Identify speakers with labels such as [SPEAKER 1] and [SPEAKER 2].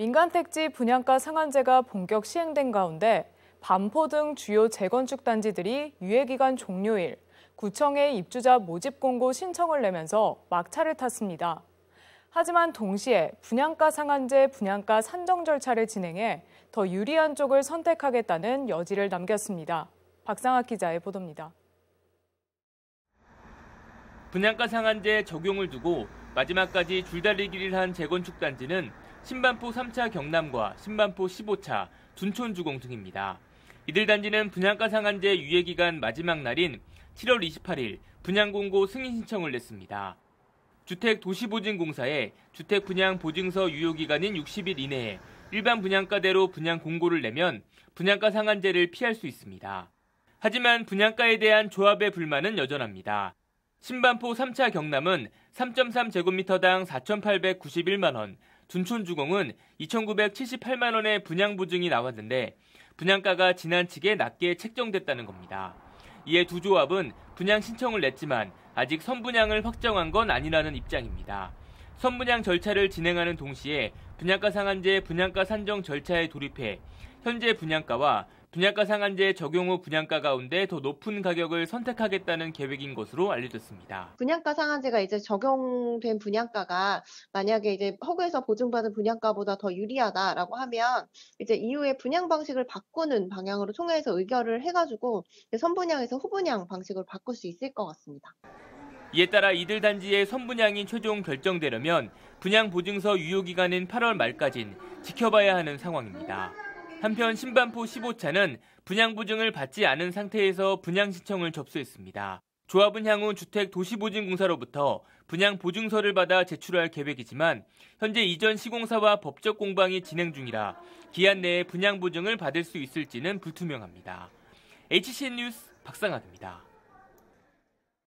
[SPEAKER 1] 민간 택지 분양가 상한제가 본격 시행된 가운데 반포 등 주요 재건축 단지들이 유예기간 종료일 구청에 입주자 모집 공고 신청을 내면서 막차를 탔습니다. 하지만 동시에 분양가 상한제 분양가 산정 절차를 진행해 더 유리한 쪽을 선택하겠다는 여지를 남겼습니다. 박상학 기자의 보도입니다.
[SPEAKER 2] 분양가 상한제 적용을 두고 마지막까지 줄다리기를 한 재건축 단지는 신반포 3차 경남과 신반포 15차 둔촌주공 등입니다. 이들 단지는 분양가 상한제 유예기간 마지막 날인 7월 28일 분양공고 승인 신청을 냈습니다. 주택도시보증공사에 주택분양보증서 유효기간인 60일 이내에 일반 분양가대로 분양 공고를 내면 분양가 상한제를 피할 수 있습니다. 하지만 분양가에 대한 조합의 불만은 여전합니다. 신반포 3차 경남은 3.3제곱미터당 4,891만 원, 둔촌주공은 2,978만 원의 분양 보증이 나왔는데 분양가가 지난 측에 낮게 책정됐다는 겁니다. 이에 두 조합은 분양 신청을 냈지만 아직 선분양을 확정한 건 아니라는 입장입니다. 선분양 절차를 진행하는 동시에 분양가 상한제 분양가 산정 절차에 돌입해 현재 분양가와 분양가 상한제 적용 후 분양가 가운데 더 높은 가격을 선택하겠다는 계획인 것으로 알려졌습니다.
[SPEAKER 3] 분양가 상한제가 이제 적용된 분양가가 만약에 이제 허구에서 보증받은 분양가보다 더 유리하다라고 하면 이제 이후에 분양 방식을 바꾸는 방향으로 총회에서 의결을 해가지고 선분양에서 후분양 방식을 바꿀 수 있을 것 같습니다.
[SPEAKER 2] 이에 따라 이들 단지의 선분양이 최종 결정되려면 분양 보증서 유효 기간인 8월 말까진 지켜봐야 하는 상황입니다. 한편 신반포 15차는 분양 보증을 받지 않은 상태에서 분양 신청을 접수했습니다. 조합은 향후 주택 도시보증공사로부터 분양 보증서를 받아 제출할 계획이지만 현재 이전 시공사와 법적 공방이 진행 중이라 기한 내에 분양 보증을 받을 수 있을지는 불투명합니다. HCN 뉴스 박상아입니다.